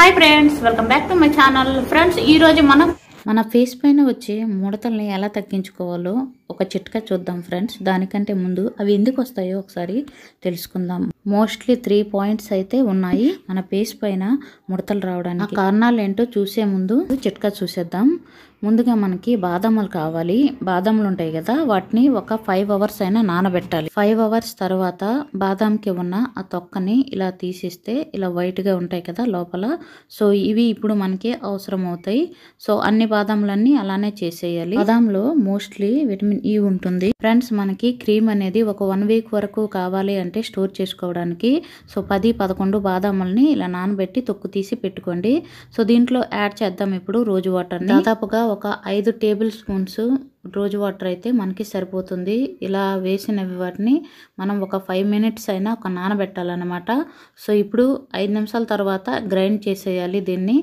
hi friends welcome back to my channel friends ఈరోజు మనం మన ఫేస్ పైన వచ్చే ముడతల్ని ఎలా తగ్గించుకోవాలో ఒక చిట్కా చూద్దాం ఫ్రెండ్స్ దానికంటే ముందు అవి ఎందుకు వస్తాయో ఒకసారి తెలుసుకుందాం మోస్ట్లీ త్రీ పాయింట్స్ అయితే ఉన్నాయి మన పేస్ పైన ముడతలు రావడానికి కారణాలు ఏంటో చూసే ముందు చిట్కా చూసేద్దాం ముందుగా మనకి బాదములు కావాలి బాదములు ఉంటాయి కదా వాటిని ఒక ఫైవ్ అవర్స్ అయినా నానబెట్టాలి ఫైవ్ అవర్స్ తర్వాత బాదాంకి ఉన్న ఆ తొక్కని ఇలా తీసిస్తే ఇలా వైట్గా ఉంటాయి కదా లోపల సో ఇవి ఇప్పుడు మనకి అవసరం అవుతాయి సో అన్ని బాదాములన్నీ అలానే చేసేయాలి బాదాంలో మోస్ట్లీ విటమిన్ ఈ e ఉంటుంది ఫ్రెండ్స్ మనకి క్రీమ్ అనేది ఒక వన్ వీక్ వరకు కావాలి అంటే స్టోర్ చేసుకోవాలి చేసుకోవడానికి సో పది పదకొండు బాదాములని ఇలా నానబెట్టి తొక్కు తీసి పెట్టుకోండి సో దీంట్లో యాడ్ చేద్దాం ఇప్పుడు రోజు వాటర్ని దాదాపుగా ఒక ఐదు టేబుల్ స్పూన్స్ రోజు వాటర్ అయితే మనకి సరిపోతుంది ఇలా వేసినవి వాటిని మనం ఒక ఫైవ్ మినిట్స్ అయినా ఒక నానబెట్టాలన్నమాట సో ఇప్పుడు ఐదు నిమిషాల తర్వాత గ్రైండ్ చేసేయాలి దీన్ని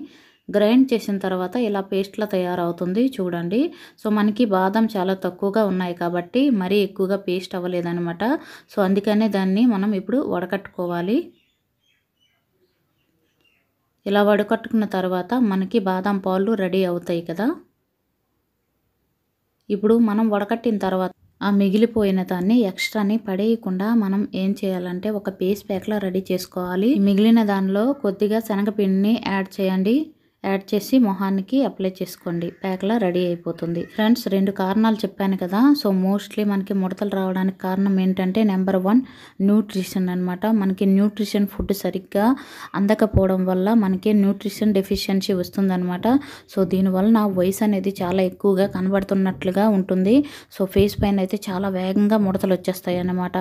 గ్రైండ్ చేసిన తర్వాత ఇలా పేస్ట్లా తయారవుతుంది చూడండి సో మనకి బాదం చాలా తక్కువగా ఉన్నాయి కాబట్టి మరీ ఎక్కువగా పేస్ట్ అవ్వలేదనమాట సో అందుకనే దాన్ని మనం ఇప్పుడు వడకట్టుకోవాలి ఇలా వడకట్టుకున్న తర్వాత మనకి బాదం పాలు రెడీ అవుతాయి కదా ఇప్పుడు మనం వడకట్టిన తర్వాత ఆ మిగిలిపోయిన దాన్ని ఎక్స్ట్రాని పడేయకుండా మనం ఏం చేయాలంటే ఒక పేస్ ప్యాక్లో రెడీ చేసుకోవాలి మిగిలిన దానిలో కొద్దిగా శనగపిండిని యాడ్ చేయండి యాడ్ చేసి మొహానికి అప్లై చేసుకోండి ప్యాక్లా రెడీ అయిపోతుంది ఫ్రెండ్స్ రెండు కారణాలు చెప్పాను కదా సో మోస్ట్లీ మనకి ముడతలు రావడానికి కారణం ఏంటంటే నెంబర్ వన్ న్యూట్రిషన్ అనమాట మనకి న్యూట్రిషన్ ఫుడ్ సరిగ్గా అందకపోవడం వల్ల మనకి న్యూట్రిషన్ డెఫిషియన్సీ వస్తుందన్నమాట సో దీనివల్ల వయసు అనేది చాలా ఎక్కువగా కనబడుతున్నట్లుగా ఉంటుంది సో ఫేస్ పైన అయితే చాలా వేగంగా ముడతలు వచ్చేస్తాయి అన్నమాట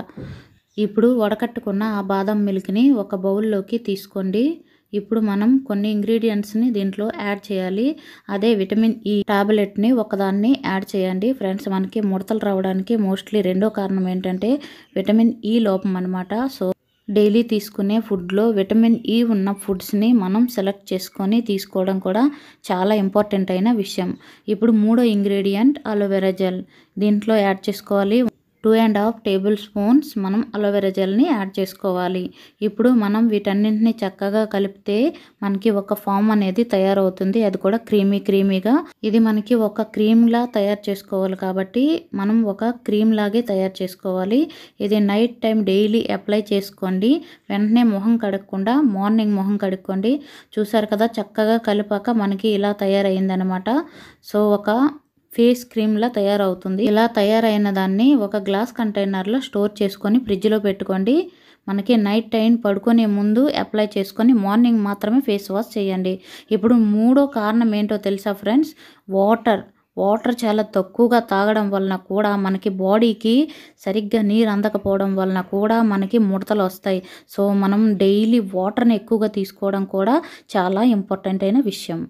ఇప్పుడు వడకట్టుకున్న ఆ బాదం మిల్క్ని ఒక బౌల్లోకి తీసుకోండి ఇప్పుడు మనం కొన్ని ఇంగ్రీడియంట్స్ని దీంట్లో యాడ్ చేయాలి అదే విటమిన్ ఈ టాబ్లెట్ని ఒకదాన్ని యాడ్ చేయండి ఫ్రెండ్స్ మనకి ముడతలు రావడానికి మోస్ట్లీ రెండో కారణం ఏంటంటే విటమిన్ ఈ లోపం అనమాట సో డైలీ తీసుకునే ఫుడ్లో విటమిన్ ఈ ఉన్న ఫుడ్స్ని మనం సెలెక్ట్ చేసుకొని తీసుకోవడం కూడా చాలా ఇంపార్టెంట్ అయిన విషయం ఇప్పుడు మూడో ఇంగ్రీడియంట్ అలోవెరా జెల్ దీంట్లో యాడ్ చేసుకోవాలి two and half tablespoons మనం అలోవెరా జెల్ని యాడ్ చేసుకోవాలి ఇప్పుడు మనం వీటన్నింటిని చక్కగా కలిపితే మనకి ఒక ఫామ్ అనేది తయారవుతుంది అది కూడా క్రీమీ క్రీమీగా ఇది మనకి ఒక క్రీమ్ లా తయారు చేసుకోవాలి కాబట్టి మనం ఒక క్రీమ్ లాగే తయారు చేసుకోవాలి ఇది నైట్ టైం డైలీ అప్లై చేసుకోండి వెంటనే మొహం కడగకుండా మార్నింగ్ మొహం కడుక్కోండి చూసారు కదా చక్కగా కలిపాక మనకి ఇలా తయారైందనమాట సో ఒక ఫేస్ క్రీమ్లా తయారవుతుంది ఇలా తయారైన దాన్ని ఒక గ్లాస్ కంటైనర్లో స్టోర్ చేసుకొని ఫ్రిడ్జ్లో పెట్టుకోండి మనకి నైట్ టైం పడుకునే ముందు అప్లై చేసుకొని మార్నింగ్ మాత్రమే ఫేస్ వాష్ చేయండి ఇప్పుడు మూడో కారణం ఏంటో తెలుసా ఫ్రెండ్స్ వాటర్ వాటర్ చాలా తక్కువగా తాగడం వలన కూడా మనకి బాడీకి సరిగ్గా నీరు అందకపోవడం వలన కూడా మనకి ముడతలు వస్తాయి సో మనం డైలీ వాటర్ని ఎక్కువగా తీసుకోవడం కూడా చాలా ఇంపార్టెంట్ అయిన విషయం